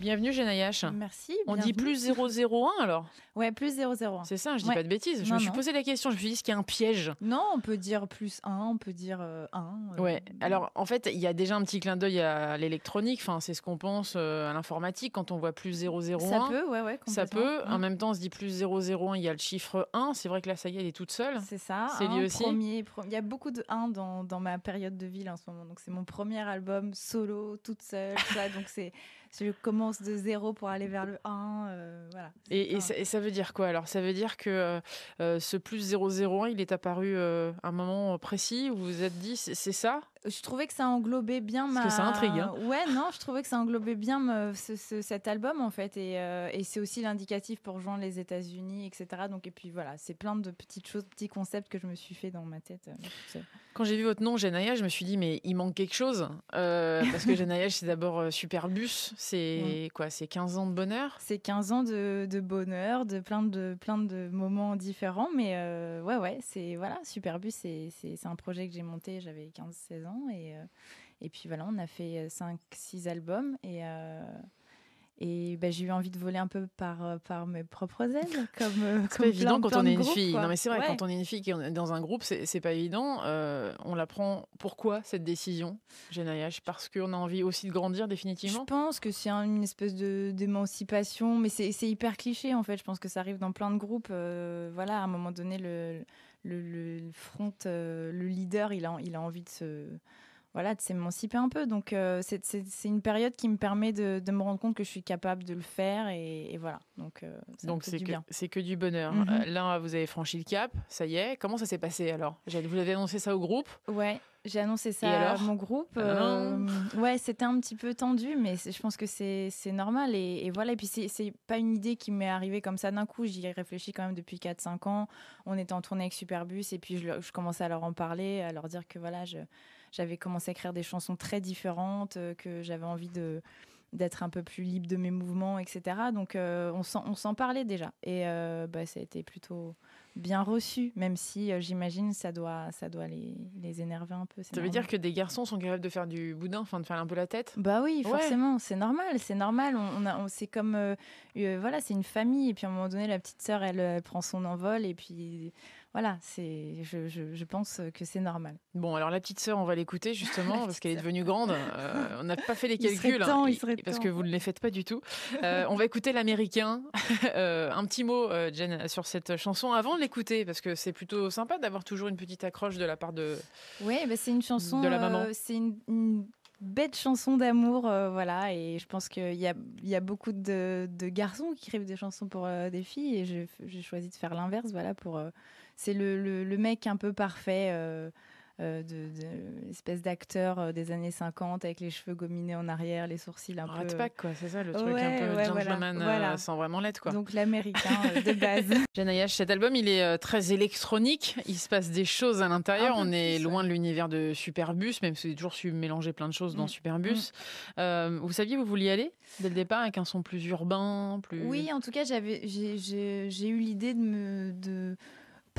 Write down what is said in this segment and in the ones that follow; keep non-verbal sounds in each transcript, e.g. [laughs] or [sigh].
Bienvenue Genayache. Merci. On dit plus 001 alors Ouais, plus 001. C'est ça, je dis pas de bêtises. Je me suis posé la question, je me suis dit ce qu'il y a un piège. Non, on peut dire plus 1, on peut dire 1. Euh, euh, ouais, alors en fait, il y a déjà un petit clin d'œil à l'électronique, enfin, c'est ce qu'on pense euh, à l'informatique quand on voit plus 001. Ça peut, ouais, ouais. Ça peut. Mm. En même temps, on se dit plus 001, il y a le chiffre 1. C'est vrai que la ça y est, elle est toute seule. C'est ça. C'est lié aussi. Premier, il y a beaucoup de 1 dans, dans ma période de vie en ce moment. Donc c'est mon premier album solo, toute seule, donc c'est je commence de 0 pour aller vers le 1. Euh, voilà. Et, ça, veut dire quoi alors Ça veut dire que euh, euh, ce plus 001, il est apparu à un moment précis où vous vous êtes dit, c'est ça je trouvais que ça englobait bien ma. Parce que ça intrigue. Hein. Ouais, non, je trouvais que ça englobait bien ce, cet album en fait, euh, et, c'est aussi l'indicatif pour rejoindre les États-Unis, etc. Donc et puis voilà, c'est plein de petites choses, petits concepts que je me suis fait dans ma tête. Euh, Quand j'ai vu votre nom, Genaya, je me suis dit mais il manque quelque chose euh, parce que Genaya, c'est d'abord Superbus, c'est quoi, c'est 15 ans de bonheur. C'est 15 ans de, de, bonheur, de plein de plein de moments différents, mais ouais ouais, c'est voilà, Superbus, c'est un projet que j'ai monté, j'avais 15-16 ans. Euh, et, puis voilà, on a fait 5-6 euh, albums. Et. Euh, et bah, j'ai eu envie de voler un peu par, par mes propres ailes. [laughs] Comme, c'est pas évident quand on est une fille. Non, mais c'est vrai, quand on est une fille qui est dans un groupe, c'est, pas évident. on la prend. Pourquoi cette décision, Génaïage Parce qu'on a envie aussi de grandir définitivement Je pense que c'est une espèce de, d'émancipation, mais c'est, hyper cliché en fait. Je pense que ça arrive dans plein de groupes. voilà, à un moment donné, le, le, front, euh, le leader, il a, il a envie de se, voilà, de s'émanciper un peu. Donc euh, c'est une période qui me permet de, me rendre compte que je suis capable de le faire et, voilà. Donc euh, donc c'est que c'est que du bonheur. Mhm. Là, vous avez franchi le cap, ça y est. Comment ça s'est passé alors Vous avez annoncé ça au groupe Ouais. J'ai annoncé ça à mon groupe. Ah euh, ouais, c'était un petit peu tendu, mais je pense que c'est normal. Et, voilà, et puis c'est pas une idée qui m'est arrivée comme ça d'un coup. J'y ai réfléchi quand même depuis 4-5 ans. On était en tournée avec Superbus, et puis je, commençais à leur en parler, à leur dire que voilà, j'avais commencé à écrire des chansons très différentes, euh, que j'avais envie de d'être un peu plus libre de mes mouvements, etc. Donc euh, on s'en parlait déjà. Et bah, ça a été plutôt bien reçu même si euh, j'imagine ça doit, ça doit les, les énerver un peu. Ça veut dire que des garçons sont capables de faire du boudin, enfin de faire un peu la tête Bah oui, forcément, c'est normal, c'est normal. On, c'est comme, euh, euh, voilà, c'est une famille. Et puis à un moment donné, la petite sœur, elle prend son envol et puis voilà, c'est, je, pense que c'est normal. Bon, alors la petite sœur, on va l'écouter justement [laughs] parce qu'elle est devenue grande. Euh, on n'a pas fait les [laughs] calculs hein, parce que vous ne les faites pas du tout. Euh, on va écouter l'américain. [laughs] Euh, un petit mot, Jen, sur cette chanson avant de l'écouter parce que c'est plutôt sympa d'avoir toujours une petite accroche de la part de. Oui, bah, c'est une chanson. De la maman. c'est une bête chanson d'amour, euh, voilà. Et je pense qu'il y a, y a, beaucoup de, garçons qui écrivent des chansons pour euh, des filles, et j'ai choisi de faire l'inverse, voilà. Pour euh, c'est le, mec un peu parfait euh, de, espèce d'acteur euh, des années 50 avec les cheveux gominés en arrière, les sourcils un ah, peu. Pack, quoi, c'est ça le truc un peu gentleman euh, sans vraiment l'être, quoi. Donc l'américain de base. Janayash, [laughs] cet album, il est très électronique. Il se passe des choses à l'intérieur. On est loin de l'univers de Superbus, même si j'ai toujours su mélanger plein de choses dans mm. Superbus. Mm. vous saviez, vous vouliez aller dès le départ avec un son plus urbain, plus. Oui, en tout cas, j'avais, j'ai, eu l'idée de me. De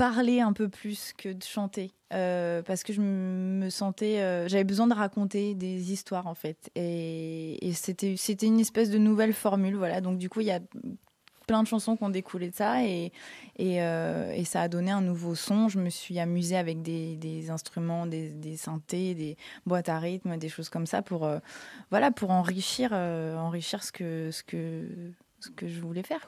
parler un peu plus que de chanter. Euh, parce que je me sentais, euh, j'avais besoin de raconter des histoires en fait, et, c'était c'était une espèce de nouvelle formule, voilà. Donc du coup, il y a plein de chansons qui ont découlé de ça et, et, euh, ça a donné un nouveau son. Je me suis amusée avec des, instruments, des, synthés, des boîtes à rythme, des choses comme ça pour, voilà, pour enrichir, enrichir ce que, ce que, ce que je voulais faire.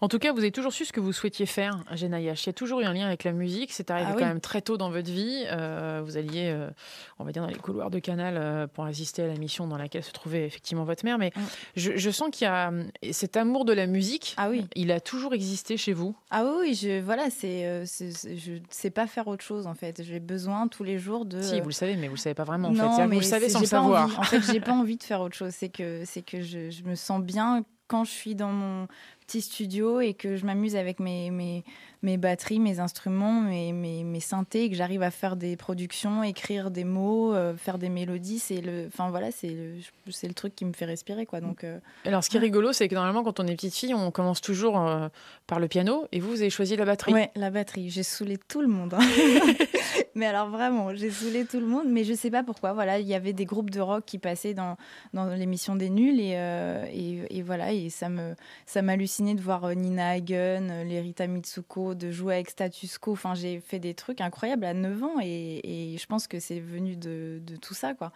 En tout cas, vous avez toujours su ce que vous souhaitiez faire, Genaïach. Il y a toujours eu un lien avec la musique. C'est arrivé ah quand même très tôt dans votre vie. Euh, vous alliez, euh, on va dire, dans les couloirs de Canal euh, pour assister à la mission dans laquelle se trouvait effectivement votre mère. Mais mm. je, sens qu'il y a cet amour de la musique. Ah oui. Il a toujours existé chez vous. Ah oui, je, voilà, c'est, je ne sais pas faire autre chose en fait. J'ai besoin tous les jours de. Si, vous le savez, mais vous le savez pas vraiment. non, Mais vous le savez sans savoir. En fait, j'ai [laughs] pas envie de faire autre chose. C'est que, c'est que je me sens bien quand je suis dans mon petit studio et que je m'amuse avec mes, mes, mes, batteries, mes instruments, mes, mes, mes synthés, que j'arrive à faire des productions, écrire des mots, euh, faire des mélodies, c'est le, enfin voilà, c'est le, c'est le truc qui me fait respirer quoi. Donc. Euh, Alors ce qui est rigolo, c'est que normalement quand on est petite fille, on commence toujours euh, par le piano et vous, vous avez choisi la batterie. Ouais, la batterie. J'ai saoulé tout le monde. Hein. [laughs] Mais alors vraiment, j'ai saoulé tout le monde, mais je sais pas pourquoi. Voilà, il y avait des groupes de rock qui passaient dans, dans l'émission des Nuls et, euh, et, voilà, et ça me ça m'hallucinait de voir euh, Nina Hagen, euh, Lerita Mitsuko, de jouer avec Status Quo. Enfin, j'ai fait des trucs incroyables à 9 ans et, et je pense que c'est venu de, de tout ça, quoi.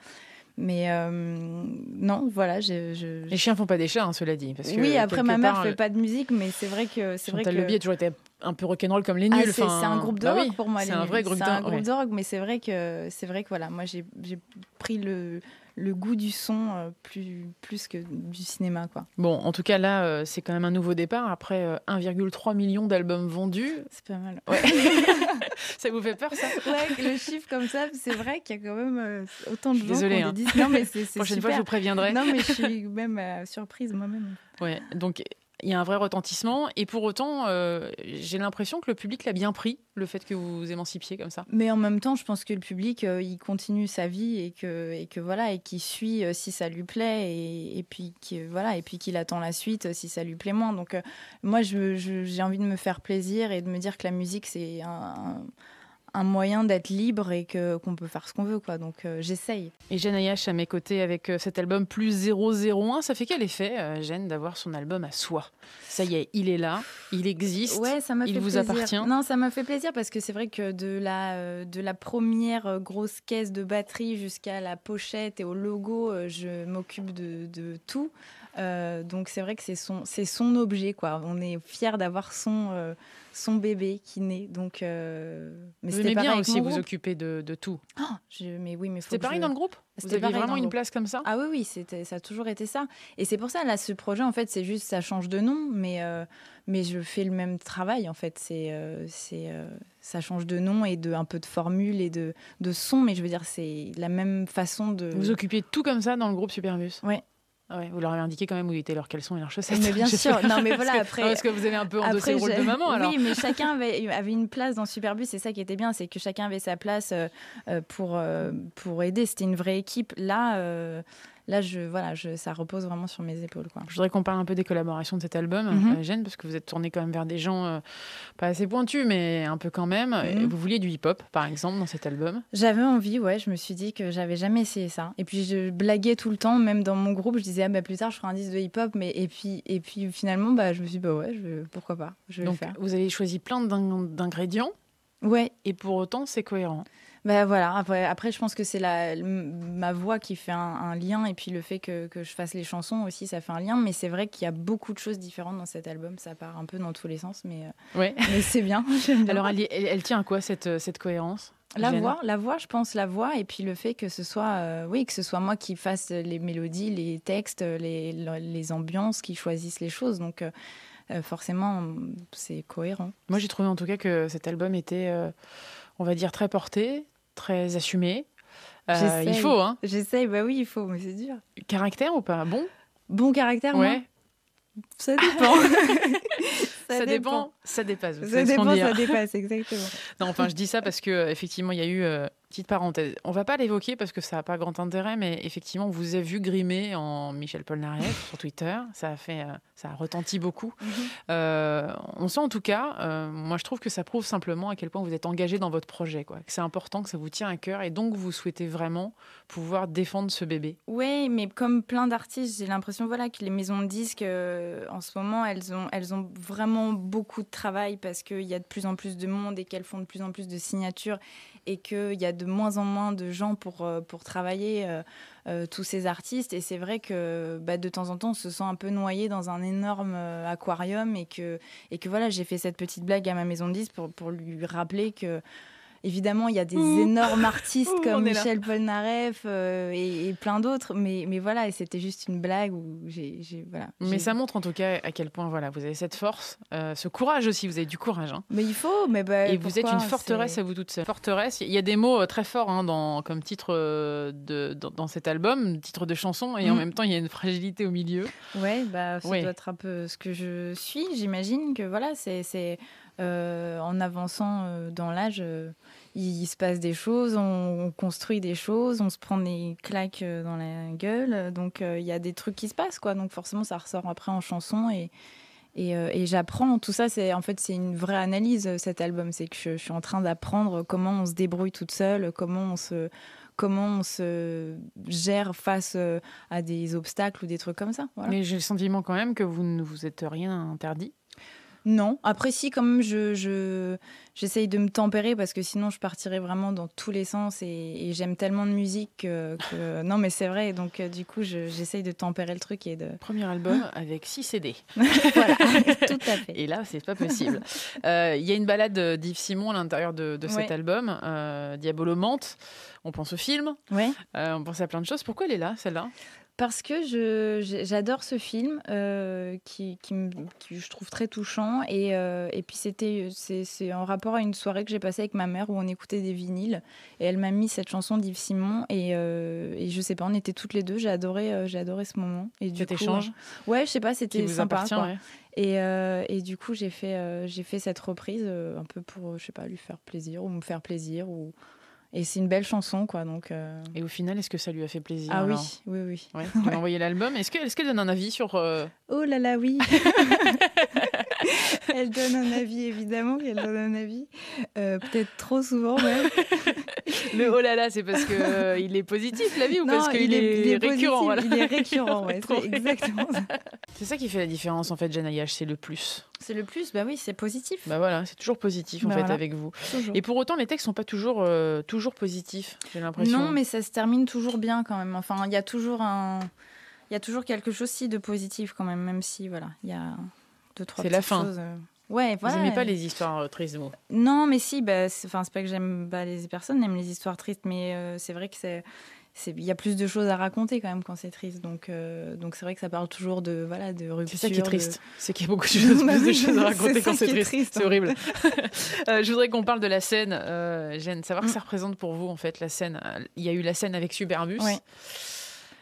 Mais non, voilà. Les chiens font pas des chats, hein, cela dit. oui, après ma mère ne fait pas de musique, mais c'est vrai que c'est vrai que. Le a toujours été un peu rock'n'roll comme les ah, nuls. c'est un groupe bah d'orgue pour moi. C'est un vrai groupe, un groupe d'orgue, mais c'est vrai que c'est vrai que voilà, moi j'ai pris le, goût du son euh, plus plus que du cinéma quoi. Bon, en tout cas là, euh, c'est quand même un nouveau départ après 1,3 euh, million d'albums vendus. C'est pas mal. [laughs] ça vous fait peur ça Ouais, le chiffre comme ça, c'est vrai qu'il y a quand même autant de gens qui disent... non mais c'est [laughs] prochaine fois je vous préviendrai. Non mais je suis même surprise moi-même. Ouais, donc il y a un vrai retentissement. Et pour autant, euh, j'ai l'impression que le public l'a bien pris, le fait que vous vous émancipiez comme ça. Mais en même temps, je pense que le public, euh, il continue sa vie et que, et que voilà, et qu'il suit euh, si ça lui plaît, et, puis qu'il voilà, et puis attend la suite si ça lui plaît moins. Donc moi, j'ai envie de me faire plaisir et de me dire que la musique, c'est un un moyen d'être libre et que qu'on peut faire ce qu'on veut quoi. Donc euh, j'essaye. Et Jeanne à mes côtés avec euh, cet album plus 001, ça fait quel effet euh, gêne Jeanne d'avoir son album à soi Ça y est, il est là, il existe. Il vous appartient. Non, ça m'a fait plaisir parce que c'est vrai que de la de la première grosse caisse de batterie jusqu'à la pochette et au logo, je m'occupe de tout. Euh, donc c'est vrai que c'est son, c'est son objet, quoi. On est fiers d'avoir son, euh, son bébé qui naît. Donc, euh, mais c'était bien aussi vous occuper de, de tout. Ah, mais oui, mais c'était pareil dans le groupe. C'était vraiment une place comme ça. Ah oui, oui, c'était, ça a toujours été ça. Et c'est pour ça là, ce projet en fait, c'est juste ça change de nom, mais mais je fais le même travail en fait. C'est c'est ça change de nom et de un peu de formule et de de son, mais je veux dire c'est la même façon de. Vous occupez tout comme ça dans le groupe Superbus Ouais. Ah vous leur avez indiqué quand même où étaient leurs caleçons et leurs chaussettes. Mais bien [laughs] sûr, non mais voilà, après. Parce que vous avez un peu endossé le rôle de maman Oui, mais chacun avait, une place dans Superbus, c'est ça qui était bien, c'est que chacun avait sa place euh, euh, pour, euh, pour aider, c'était une vraie équipe. Là, Là, je, voilà, je, ça repose vraiment sur mes épaules. Quoi. Je voudrais qu'on parle un peu des collaborations de cet album, mm parce que vous êtes tournée quand même vers des gens euh, pas assez pointus, mais un peu quand même. Mhm. Vous vouliez du hip-hop, par exemple, dans cet album J'avais envie, ouais. Je me suis dit que j'avais jamais essayé ça. Et puis, je blaguais tout le temps, même dans mon groupe. Je disais, ah, bah, plus tard, je ferai un disque de hip-hop. Mais, et, puis, et puis, finalement, bah, je me suis dit, bah ouais, pourquoi pas je vais Vous avez choisi plein d'ingrédients. Ouais. Et pour autant, c'est cohérent. Bah, voilà, après, je pense que c'est ma voix qui fait un, lien et puis le fait que, je fasse les chansons aussi, ça fait un lien. Mais c'est vrai qu'il y a beaucoup de choses différentes dans cet album, ça part un peu dans tous les sens, mais, euh, [laughs] c'est [laughs] bien. Alors elle, tient à quoi euh, cette, cohérence la voix, la voix, je pense la voix, et puis le fait que ce soit, euh, oui, que ce soit moi qui fasse les mélodies, les textes, les, ambiances, qui choisissent les choses. Donc forcément, c'est cohérent. Moi, j'ai trouvé en tout cas que cet album était, on va dire, très porté, très assumé euh, il faut, hein J'essaye, bah oui, il faut, mais c'est dur. Caractère ou pas Bon Bon caractère, ouais. ça dépend. [laughs] [laughs] ça, dépend. Ça dépasse. Ça dépend, ça hein. dépasse, exactement. Non, enfin, je dis ça parce que effectivement, il y a eu euh, Petite parenthèse, on va pas l'évoquer parce que ça n'a pas grand intérêt, mais effectivement, on vous a vu grimer en Michel Polnareff [laughs] sur Twitter. Ça a fait, euh, ça a retenti beaucoup. Mhm. Euh, on sent en tout cas, euh, moi je trouve que ça prouve simplement à quel point vous êtes engagé dans votre projet, quoi. Que c'est important, que ça vous tient à cœur, et donc vous souhaitez vraiment pouvoir défendre ce bébé. Oui, mais comme plein d'artistes, j'ai l'impression, voilà, que les maisons de disques en ce moment, elles ont, elles ont vraiment beaucoup de travail parce qu'il y a de plus en plus de monde et qu'elles font de plus en plus de signatures et qu'il y a de moins en moins de gens pour, euh, pour travailler euh, euh, tous ces artistes. Et c'est vrai que bah, de temps en temps, on se sent un peu noyé dans un énorme aquarium. Et que, et que voilà, j'ai fait cette petite blague à ma maison de 10 pour, pour lui rappeler que Évidemment, il y a des énormes artistes comme Michel Polnareff euh, et, plein d'autres, mais, mais voilà, et c'était juste une blague. Où j'ai, voilà, mais ça montre en tout cas à quel point voilà, vous avez cette force, euh, ce courage aussi, vous avez du courage. Hein. Mais il faut, mais bah, Et vous êtes une forteresse à vous toute seule. Forteresse, il y a des mots euh, très forts hein, dans, comme titre de, dans, cet album, titre de chanson, et en mm. même temps, il y a une fragilité au milieu. Ouais, bah, ça doit être un peu ce que je suis, j'imagine que voilà, c'est euh, en avançant euh, dans l'âge, euh, il, se passe des choses, on, construit des choses, on se prend des claques dans la gueule. Donc il y a des trucs qui se passent, quoi. Donc forcément, ça ressort après en chanson et, et, j'apprends. Tout ça, c'est en fait c'est une vraie analyse cet album. C'est que je, suis en train d'apprendre comment on se débrouille toute seule, comment on se comment on se gère face à des obstacles ou des trucs comme ça. Mais j'ai le sentiment quand même que vous ne vous êtes rien interdit non. Après, si, quand même, je, j'essaye de me tempérer parce que sinon, je partirais vraiment dans tous les sens et, j'aime tellement de musique que. [laughs] non, mais c'est vrai. Donc, euh, du coup, j'essaye de tempérer le truc et de. Premier album [laughs] avec 6 CD. [laughs] voilà, tout à fait. Et là, c'est pas possible. Il euh, y a une balade d'Yves Simon à l'intérieur de, cet album, euh, Diabolo Diabolomante. On pense au film. Oui. on pense à plein de choses. Pourquoi elle est là, celle-là parce que je, j'adore ce film euh, qui, qui, je trouve très touchant. Et, euh, et puis c'était, c'est, c'est, en rapport à une soirée que j'ai passée avec ma mère où on écoutait des vinyles. Et elle m'a mis cette chanson d'Yves Simon. Et, je euh, et je sais pas, on était toutes les deux. J'ai adoré, j'ai adoré ce moment. Et du Ouais, je sais pas, c'était sympa. Et, et, du coup, j'ai fait, j'ai fait cette reprise un peu pour, je sais pas, lui faire plaisir ou me faire plaisir ou et c'est une belle chanson, quoi. Donc, euh. Et au final, est-ce que ça lui a fait plaisir Ah oui, oui, oui. Ouais, a [laughs] envoyé l'album. Est-ce qu'elle donne un avis sur. Euh, oh là là, oui [laughs] Elle donne un avis, évidemment. Elle donne un avis. Euh, peut-être trop souvent, même. [laughs] [laughs] Le oh là là, c'est parce qu'il euh, il est positif la vie ou parce qu'il est, est, récurrent Il est récurrent, ouais, [laughs] c'est exactement ça. [laughs] C'est ça qui fait la différence en fait, Janayage, c'est le plus. C'est le plus, bah oui, c'est positif. Bah voilà, c'est toujours positif en bah fait avec vous. Et pour autant, les textes sont pas toujours, euh, toujours positifs, j'ai l'impression. Non, mais ça se termine toujours bien quand même. Enfin, il y a toujours un. Il y a toujours quelque chose si de positif quand même, même si voilà, il y a deux trois. C'est la fin. Euh, Ouais, Vous n'aimez pas les histoires euh, tristes, vous Non, mais si. Ben, c'est, enfin, c'est pas que j'aime pas les personnes, j'aime les histoires tristes, mais euh, c'est vrai que c'est il y a plus de choses à raconter quand même quand c'est triste. Donc, euh, donc c'est vrai que ça parle toujours de voilà de rupture. C'est ça qui est triste. C'est qu'il y a beaucoup de [laughs] bah choses, à raconter quand c'est triste. C'est horrible. [laughs] je voudrais qu'on parle de la scène. Euh, Jeanne, savoir ce que mm. ça représente pour vous en fait la scène. Il y a eu la scène avec Superbus.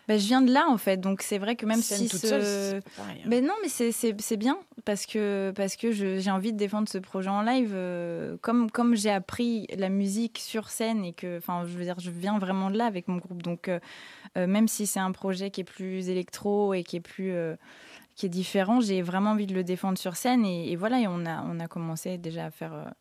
Bah, je viens de là, en fait. Donc, c'est vrai que même si. Hein. non, mais c'est, bien parce que, parce que j'ai envie de défendre ce projet en live. Euh, comme, comme j'ai appris la musique sur scène et que, enfin, je veux dire, je viens vraiment de là avec mon groupe. Donc, euh, euh, même si c'est un projet qui est plus électro et qui est plus. qui est différent, j'ai vraiment envie de le défendre sur scène. Et, et voilà, et on a, on a commencé déjà à faire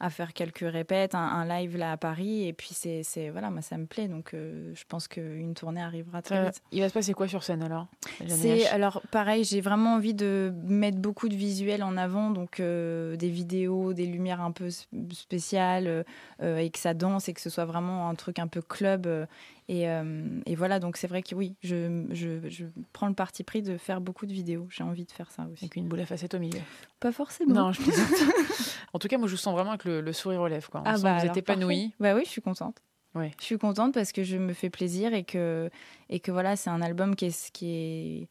à faire quelques répètes, un, live là à Paris. Et puis, c'est voilà, moi, ça me plaît. Donc, euh, je pense qu'une tournée arrivera très euh, vite. Il va se passer quoi sur scène alors C'est alors pareil, j'ai vraiment envie de mettre beaucoup de visuels en avant, donc euh, des vidéos, des lumières un peu spéciales, et que ça danse et que ce soit vraiment un truc un peu club. Euh, et, voilà, donc c'est vrai que oui, je, je, je, prends le parti pris de faire beaucoup de vidéos. J'ai envie de faire ça aussi. Avec une boule à facettes au milieu. Pas forcément. Non, je [laughs] en tout cas, moi, je vous sens vraiment avec le, sourire relève Quoi. ah bah vous êtes épanouie. Bah oui, je suis contente. Ouais. Je suis contente parce que je me fais plaisir et que, et que voilà, c'est un album qui est, qui est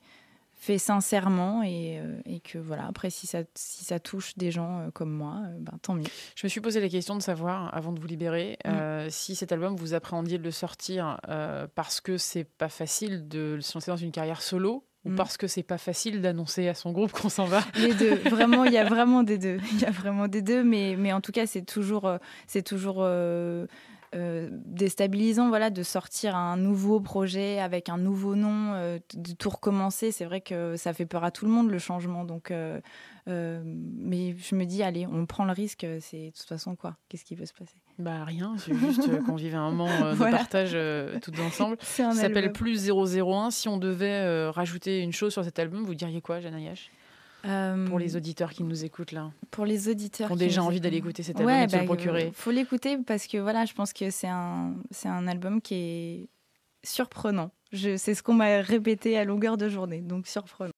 fait sincèrement et, euh, et, que voilà, après, si ça, si ça touche des gens euh, comme moi, euh, ben, tant mieux. Je me suis posé la question de savoir, avant de vous libérer, mm. si cet album vous appréhendiez de le sortir parce que c'est pas facile de se lancer dans une carrière solo ou mm. parce que c'est pas facile d'annoncer à son groupe qu'on s'en va [laughs] Les deux, vraiment, il y a vraiment des deux. Il y a vraiment des deux, mais, mais en tout cas, c'est toujours, c'est toujours euh, déstabilisant voilà, de sortir un nouveau projet avec un nouveau nom, euh, de tout recommencer. C'est vrai que ça fait peur à tout le monde, le changement. Donc, euh, mais je me dis, allez, on prend le risque. C'est de toute façon quoi Qu'est-ce qui peut se passer bah rien, c'est juste qu'on vivait un moment de [laughs] partage tout ensemble. Ça s'appelle Plus 001. Si on devait rajouter une chose sur cet album, vous diriez quoi, Janayash pour les euh, auditeurs qui nous écoutent là. Pour les auditeurs qui ont déjà envie d'aller écouter cet album ouais, et de le bah, procurer. Faut l'écouter parce que voilà, je pense que c'est un c'est un album qui est surprenant. C'est ce qu'on m'a répété à longueur de journée, donc surprenant.